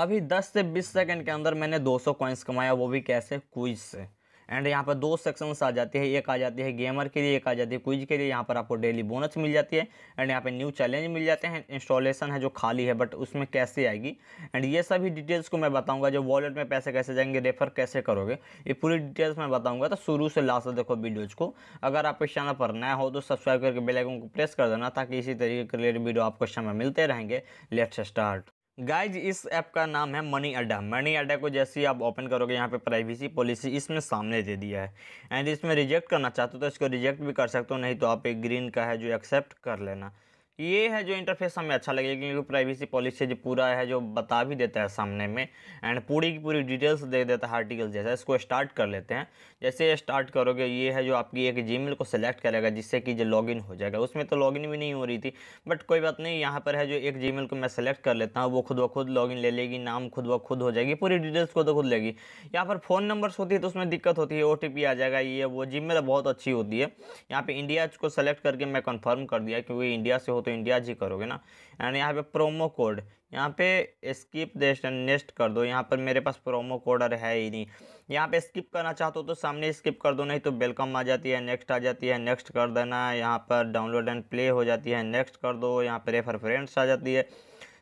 अभी 10 से 20 सेकंड के अंदर मैंने 200 कॉइन्स कमाया वो भी कैसे क्विज से एंड यहाँ पर दो सेक्शंस आ जाती है एक आ जाती है गेमर के लिए एक आ जाती है क्विज के लिए यहाँ पर आपको डेली बोनस मिल जाती है एंड यहाँ पे न्यू चैलेंज मिल जाते हैं इंस्टॉलेशन है जो खाली है बट उसमें कैसे आएगी एंड ये सभी डिटेल्स को मैं बताऊंगा जो वॉलेट में पैसे कैसे जाएंगे रेफर कैसे करोगे ये पूरी डिटेल्स मैं बताऊँगा तो शुरू से लास्ट तक देखो वीडियोज़ को अगर आप इस चैनल पर नया हो तो सब्सक्राइब करके बेलाइकन को प्रेस कर देना ताकि इसी तरीके के रिलेटेड वीडियो आपको समय मिलते रहेंगे लेट्स स्टार्ट गाइज इस ऐप का नाम है मनी अड्डा मनी अड्डा को जैसे ही आप ओपन करोगे यहाँ पे प्राइवेसी पॉलिसी इसमें सामने दे दिया है एंड इसमें रिजेक्ट करना चाहते हो तो इसको रिजेक्ट भी कर सकते हो नहीं तो आप एक ग्रीन का है जो एक्सेप्ट कर लेना ये है जो इंटरफेस हमें अच्छा लगेगा क्योंकि प्राइवेसी पॉलिसी जो पूरा है जो बता भी देता है सामने में एंड पूरी की पूरी डिटेल्स दे देता है आर्टिकल जैसा इसको स्टार्ट कर लेते हैं जैसे स्टार्ट करोगे ये है जो आपकी एक जी को सिलेक्ट करेगा जिससे कि जो लॉगिन हो जाएगा उसमें तो लॉगिन भी नहीं हो रही थी बट कोई बात नहीं यहाँ पर है जो एक जी को मैं सेलेक्ट कर लेता हूँ वो खुद ब खुद लॉगिन ले लेगी नाम खुद ब खुद हो जाएगी पूरी डिटेल्स खुद खुद लेगी यहाँ पर फ़ोन नंबर्स होती है तो उसमें दिक्कत होती है ओ आ जाएगा ये वो जी बहुत अच्छी होती है यहाँ पर इंडिया को सेलेक्ट करके मैं कन्फर्म कर दिया क्योंकि इंडिया से तो इंडिया जी करोगे ना एंड यहाँ पे प्रोमो कोड यहाँ पे स्किप नेस्ट कर दो यहाँ पर मेरे पास प्रोमो कोड और है ही नहीं यहाँ पे स्किप करना चाहते हो तो सामने स्किप कर दो नहीं तो वेलकम आ जाती है नेक्स्ट आ जाती है नेक्स्ट कर देना यहाँ पर डाउनलोड एंड प्ले हो जाती है नेक्स्ट कर दो यहाँ पर रेफर फ्रेंड्स आ जाती है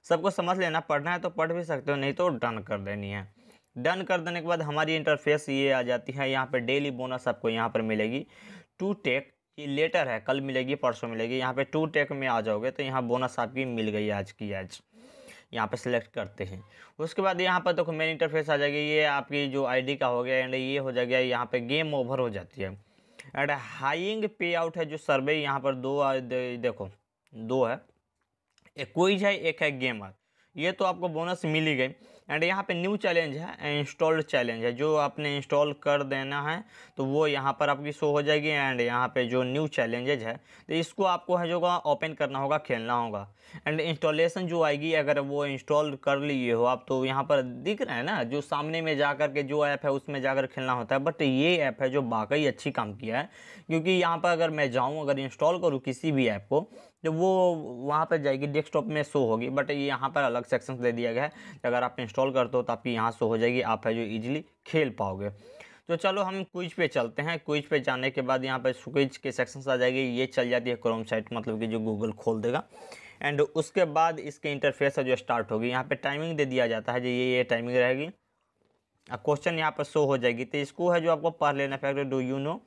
सबको समझ लेना पढ़ना है तो पढ़ भी सकते हो नहीं तो डन कर देनी है डन कर देने के बाद हमारी इंटरफेस ये आ जाती है यहाँ पे डेली बोनस आपको यहाँ पर मिलेगी टू टेक कि लेटर है कल मिलेगी परसों मिलेगी यहाँ पे टू टेक में आ जाओगे तो यहाँ बोनस आपकी मिल गई आज की आज यहाँ पे सिलेक्ट करते हैं उसके बाद यहाँ पर देखो तो मेन इंटरफेस आ जाएगी ये आपकी जो आईडी का हो गया एंड ये हो जाएगा यहाँ पे गेम ओवर हो जाती है एंड हाइंग पे आउट है जो सर्वे यहाँ पर दो दे, देखो दो है एक कोई है एक है गेमर ये तो आपको बोनस मिल ही गई एंड यहाँ पे न्यू चैलेंज है इंस्टॉल्ड चैलेंज है जो आपने इंस्टॉल कर देना है तो वो यहाँ पर आपकी शो हो जाएगी एंड यहाँ पे जो न्यू चैलेंजेज है तो इसको आपको है जो ओपन करना होगा खेलना होगा एंड इंस्टॉलेशन जो आएगी अगर वो इंस्टॉल कर लिए हो आप तो यहाँ पर दिख रहे हैं ना जो सामने में जा के जो ऐप है उसमें जाकर खेलना होता है बट ये ऐप है जो वाकई अच्छी काम किया है क्योंकि यहाँ पर अगर मैं जाऊँ अगर इंस्टॉल करूँ किसी भी ऐप को तो वो वहाँ पर जाएगी डेस्कटॉप में शो होगी बट यहाँ पर अलग सेक्शन दे दिया गया है अगर आप इंस्टॉल इंस्टॉल करते हो तो आपकी यहाँ से हो जाएगी आप है जो ईजिली खेल पाओगे तो चलो हम क्विज पे चलते हैं क्विज पे जाने के बाद यहाँ पर क्विज के सेक्शन आ जाएगी ये चल जाती है क्रोम साइट मतलब कि जो गूगल खोल देगा एंड उसके बाद इसके इंटरफेस है जो स्टार्ट होगी यहाँ पर टाइमिंग दे दिया जाता है जो ये ये टाइमिंग रहेगी क्वेश्चन यहाँ पर शो हो जाएगी तो इसको है जो आपको पढ़ लेना fact do you know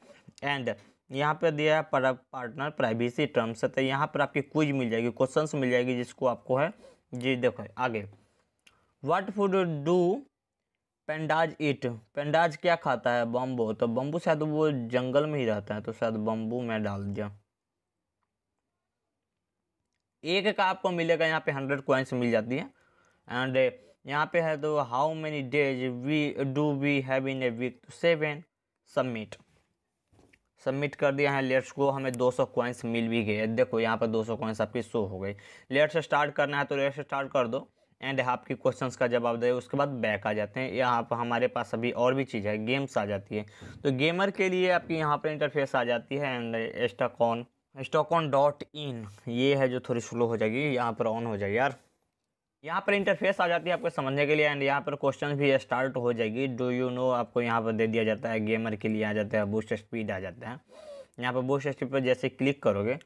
and यहाँ पर दिया है पार्टनर प्राइवेसी टर्म्स तो यहाँ पर आपकी क्विज मिल जाएगी क्वेश्चंस मिल जाएगी जिसको आपको है जी देखो आगे what food do pandas eat pandas क्या खाता है बम्बू तो बम्बू शायद वो जंगल में ही रहता है तो शायद बम्बू में डाल दिया एक का आपको मिलेगा यहाँ पे हंड्रेड क्वाइंस मिल जाती है एंड यहाँ पे है तो how many days we do we have in a week seven submit submit कर दिया है लेट्स को हमें 200 क्वाइंस मिल भी गए देखो यहाँ पर 200 सौ क्वाइंस आपकी शो हो गई लेट्स स्टार्ट करना है तो लेट्स स्टार्ट कर दो एंड आपकी क्वेश्चन का जवाब दे उसके बाद बैक आ जाते हैं यहाँ पर हमारे पास अभी और भी चीज़ है गेम्स आ जाती है तो गेमर के लिए आपकी यहाँ पर इंटरफेस आ जाती है एंड एस्टाकॉन एस्टाकॉन डॉट इन ये है जो थोड़ी स्लो हो जाएगी यहाँ पर ऑन हो जाएगी यार यहाँ पर इंटरफेस आ जाती है आपको समझने के लिए एंड यहाँ पर क्वेश्चन भी स्टार्ट हो जाएगी डू यू नो आपको यहाँ पर दे दिया जाता है गेमर के लिए आ जाता है बूस्ट स्पीड आ जाता है यहाँ पर बूस्ट स्पीड पर जैसे क्लिक करोगे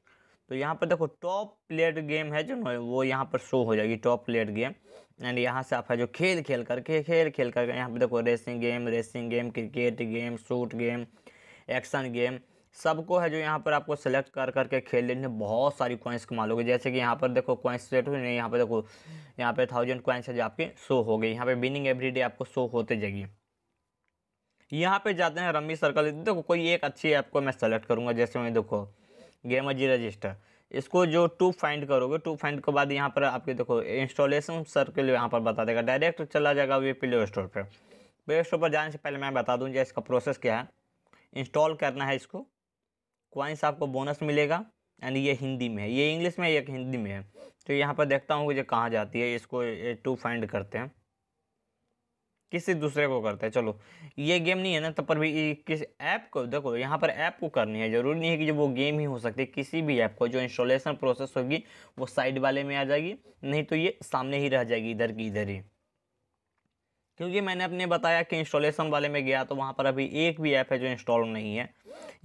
तो यहाँ पर देखो टॉप प्लेट गेम है जो वो यहाँ पर शो हो जाएगी टॉप प्लेट गेम एंड यहाँ से आप है जो खेल खेल करके खेल खेल करके यहाँ पर देखो racing game racing game cricket game shoot game action game सबको है जो यहाँ पर आपको सेलेक्ट कर करके खेल लेने बहुत सारी कॉइंस कमा लोगे जैसे कि यहाँ पर देखो कॉइंस सेट हुई नहीं यहाँ पर देखो यहाँ पे थाउजेंड कॉइंस है जो आपकी शो हो गई यहाँ पे विनिंग एवरी डे आपको शो होते जाएगी यहाँ पे जाते हैं रम्मी सर्कल देखो कोई एक अच्छी ऐप को मैं सेलेक्ट करूँगा जैसे मैं देखो गेमर जी रजिस्टर इसको जो टू फाइंड करोगे टू फाइंड के बाद यहाँ पर आपके देखो इंस्टॉलेशन सर्किल यहाँ पर बता देगा डायरेक्ट चला जाएगा वे प्ले स्टोर पर प्ले स्टोर पर जाने से पहले मैं बता दूँ इसका प्रोसेस क्या है इंस्टॉल करना है इसको क्वाइंस आपको बोनस मिलेगा एंड ये हिंदी में है ये इंग्लिश में ये हिंदी में है तो यहाँ पर देखता हूँ मुझे कहाँ जाती है इसको टू फाइंड करते हैं किसी दूसरे को करते हैं चलो ये गेम नहीं है ना तब पर भी किस ऐप को देखो यहाँ पर ऐप को करनी है ज़रूरी नहीं है कि जो वो गेम ही हो सकती है किसी भी ऐप को जो इंस्टॉलेशन प्रोसेस होगी वो साइड वाले में आ जाएगी नहीं तो ये सामने ही रह जाएगी इधर की इधर ही क्योंकि मैंने अपने बताया कि इंस्टॉलेशन वाले में गया तो वहाँ पर अभी एक भी ऐप है जो इंस्टॉल नहीं है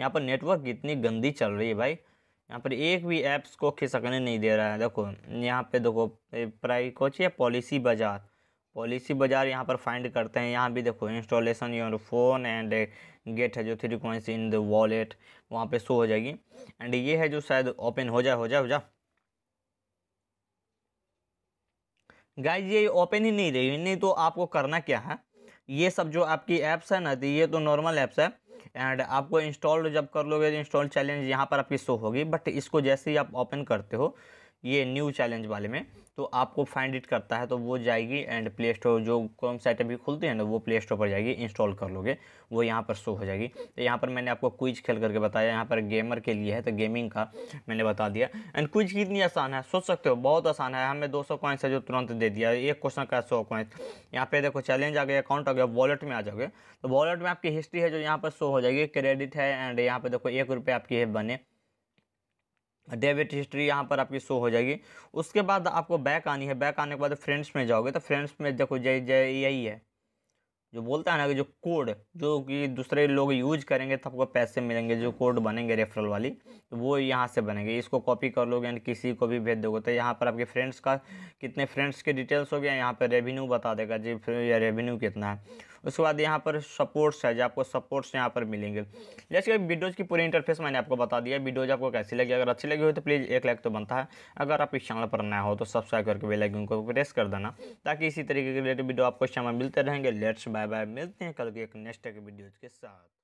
यहाँ पर नेटवर्क इतनी गंदी चल रही है भाई यहाँ पर एक भी ऐप्स को खिसकने नहीं दे रहा है देखो यहाँ पे देखो प्राई कोच या पॉलिसी बाजार पॉलिसी बाजार यहाँ पर फाइंड करते हैं यहाँ भी देखो installation your phone and get है जो three coins in the wallet वहाँ पे शो हो जाएगी एंड ये है जो शायद ओपन हो जाए हो जाए हो जाए गाइज ये ओपन ही नहीं रही नहीं तो आपको करना क्या है ये सब जो आपकी ऐप्स है ना तो ये तो नॉर्मल ऐप्स है एंड आपको इंस्टॉल जब कर लोगे तो इंस्टॉल चैलेंज यहाँ पर आपकी शो होगी बट इसको जैसे ही आप ओपन करते हो ये न्यू चैलेंज वाले में तो आपको फाइंड इट करता है तो वो जाएगी एंड प्ले स्टोर जो क्रोम साइट अभी खुलती है ना वो प्ले स्टोर पर जाएगी इंस्टॉल कर लोगे वो यहाँ पर शो हो जाएगी तो यहाँ पर मैंने आपको क्विज खेल करके बताया यहाँ पर गेमर के लिए है तो गेमिंग का मैंने बता दिया एंड क्विज कितनी आसान है सोच सकते हो बहुत आसान है हमें दो सौ है जो तुरंत दे दिया एक क्वेश्चन का सौ कॉइंस यहाँ पे देखो चैलेंज आ गया अकाउंट आ गया वॉलेट में आ जाओगे तो वॉलेट में आपकी हिस्ट्री है जो यहाँ पर शो हो जाएगी क्रेडिट है एंड यहाँ पर देखो एक रुपये आपकी है बने डेबिट हिस्ट्री यहाँ पर आपकी शो हो जाएगी उसके बाद आपको बैक आनी है बैक आने के बाद फ्रेंड्स में जाओगे तो फ्रेंड्स में देखो जय जय यही है जो बोलता है ना कि जो कोड जो कि दूसरे लोग यूज करेंगे तो आपको पैसे मिलेंगे जो कोड बनेंगे रेफरल वाली तो वो यहाँ से बनेंगे इसको कॉपी कर लोगे एंड किसी को भी भेज दोगे तो यहाँ पर आपके फ्रेंड्स का कितने फ्रेंड्स के डिटेल्स हो गया यहाँ पर रेवेन्यू बता देगा जी फिर रेवेन्यू कितना है उसके बाद यहाँ पर सपोर्ट्स है जो आपको सपोर्ट्स यहाँ पर मिलेंगे जैसे कि वीडियोज़ की पूरी इंटरफेस मैंने आपको बता दिया वीडियोज आपको कैसी लगी अगर अच्छी लगी हो तो प्लीज़ एक लाइक तो बनता है अगर आप इस चैनल पर नया हो तो सब्सक्राइब करके बेलाइकन को प्रेस कर देना ताकि इसी तरीके के रिलेटेड वीडियो आपको इस चैनल मिलते रहेंगे लेट्स बाय बाय मिलते हैं कल के एक नेक्स्ट वीडियोज़ के साथ